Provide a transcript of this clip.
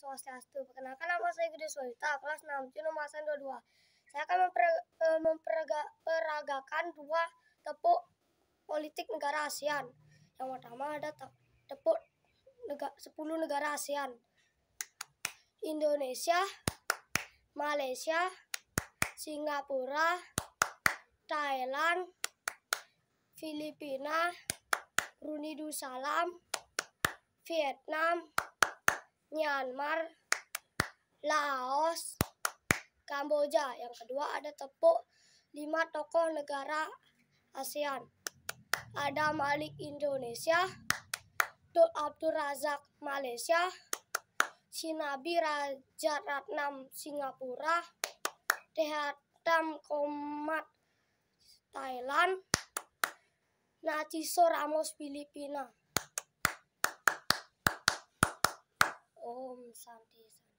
Swastiastu. Perkenalkan nama saya Gede Swasta, kelas 6, Jurumasan 22. Saya akan memperagakan eh, dua tepuk politik negara ASEAN. Yang pertama ada tepuk 10 negara ASEAN. Indonesia, Malaysia, Singapura, Thailand, Filipina, Brunei Darussalam, Vietnam, Myanmar, Laos, Kamboja. Yang kedua ada tepuk lima tokoh negara ASEAN. Ada Malik Indonesia, Tuk Abdul Razak Malaysia, Sinabi Raja Ratnam Singapura, Tehatam Komat Thailand, Nachiso Ramos Filipina. 上第三。